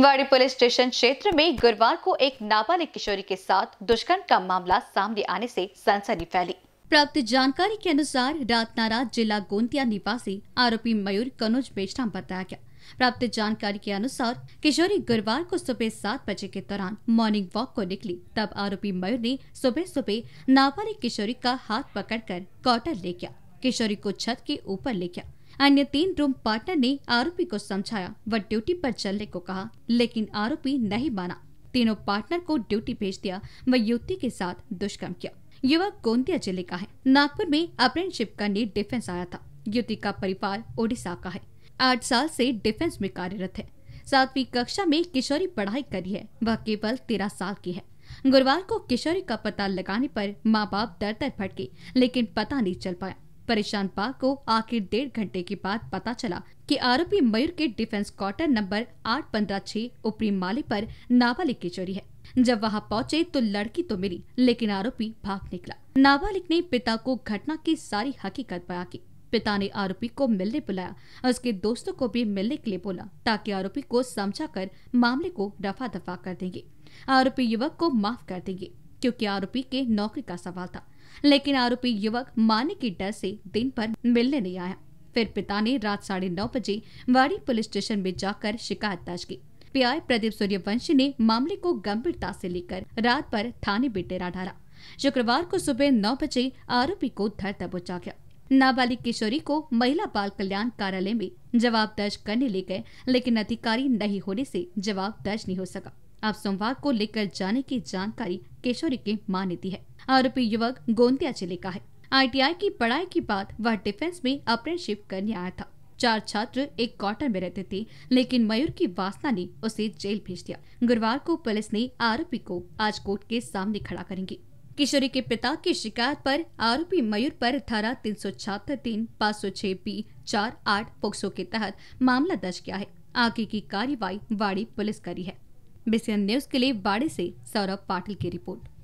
वाड़ी police station क्षेत्र में गुरुवार को एक नाबालिग किशोरी के साथ दुष्कर्म का मामला सामने आने से सनसनी फैली प्राप्त जानकारी के अनुसार रात नारात जिला गोंदिया निवासी आरोपी मयूर कनोज बेचना बताया गया प्राप्त जानकारी के अनुसार किशोरी गुरुवार को सुबह सात बजे के दौरान मॉर्निंग वॉक को निकली तब आरोपी मयूर ने सुबह सुबह नाबालिग किशोरी का हाथ पकड़कर कर ले गया किशोरी को छत के ऊपर ले गया अन्य तीन रूम पार्टनर ने आरोपी को समझाया व ड्यूटी पर चलने को कहा लेकिन आरोपी नहीं माना तीनों पार्टनर को ड्यूटी भेज दिया व युवती के साथ दुष्कर्म किया युवक गोंदिया जिले का है नागपुर में अप्रेंटशिप करने डिफेंस आया था युवती का परिवार ओडिशा का है आठ साल से डिफेंस में कार्यरत है सातवीं कक्षा में किशोरी पढ़ाई करी है वह केवल तेरह साल की है गुरुवार को किशोरी का पता लगाने पर माँ बाप दर दर भटके लेकिन पता नहीं चल पाया परेशान पा को आखिर डेढ़ घंटे के बाद पता चला कि आरोपी मयूर के डिफेंस क्वार्टर नंबर आठ पंद्रह छह ऊपरी माले पर नाबालिग की चोरी है जब वहां पहुंचे तो लड़की तो मिली लेकिन आरोपी भाग निकला नाबालिग ने पिता को घटना की सारी हकीकत बया की पिता ने आरोपी को मिलने बुलाया उसके दोस्तों को भी मिलने के लिए बोला ताकि आरोपी को समझा कर मामले को रफा दफा कर देंगे आरोपी युवक को माफ कर देंगे क्योंकि आरोपी के नौकरी का सवाल था लेकिन आरोपी युवक मारने के डर से दिन पर मिलने नहीं आया फिर पिता ने रात साढ़े नौ बजे वाड़ी पुलिस स्टेशन में जाकर शिकायत दर्ज की पीआई प्रदीप सूर्यवंशी ने मामले को गंभीरता से लेकर रात पर थाने में डेरा डाला शुक्रवार को सुबह नौ बजे आरोपी को धर दबोचा गया नाबालिग किशोरी को महिला बाल कल्याण कार्यालय में जवाब दर्ज करने ले गए लेकिन अधिकारी नहीं होने से जवाब दर्ज नहीं हो सका अब सोमवार को लेकर जाने की जानकारी केशोरी के मां ने दी है आरोपी युवक गोंदिया जिले का है आईटीआई की पढ़ाई के बाद वह डिफेंस में अप्रेंटशिप करने आया था चार छात्र एक क्वार्टर में रहते थे लेकिन मयूर की वासना ने उसे जेल भेज दिया गुरुवार को पुलिस ने आरोपी को आज कोर्ट के सामने खड़ा करेंगे किशोरी के पिता की शिकायत पर आरोपी मयूर पर धारा तीन सौ छहत्तर तीन पाँच सौ छह पी चार आठ पोक्सो के तहत मामला दर्ज किया है आगे की कार्यवाही वाड़ी पुलिस करी है बीसीएन न्यूज के लिए बाड़े से सौरभ पाटिल की रिपोर्ट